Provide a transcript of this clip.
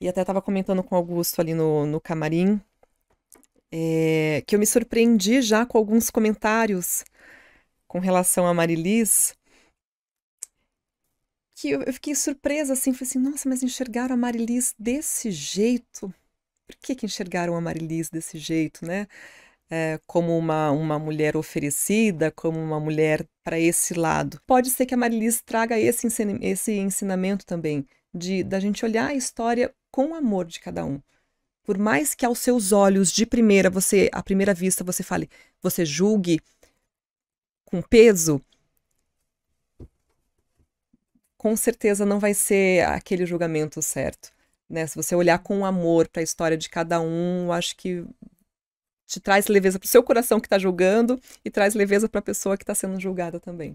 e até estava comentando com o Augusto ali no, no camarim, é, que eu me surpreendi já com alguns comentários com relação a Marilis, que eu, eu fiquei surpresa, assim, falei assim, nossa, mas enxergaram a Marilis desse jeito? Por que que enxergaram a Marilis desse jeito, né? É, como uma, uma mulher oferecida, como uma mulher para esse lado. Pode ser que a Marilis traga esse, esse ensinamento também de da gente olhar a história com o amor de cada um. Por mais que aos seus olhos de primeira você, à primeira vista você fale, você julgue com peso, com certeza não vai ser aquele julgamento certo, né? Se você olhar com amor para a história de cada um, eu acho que te traz leveza para o seu coração que está julgando e traz leveza para a pessoa que está sendo julgada também.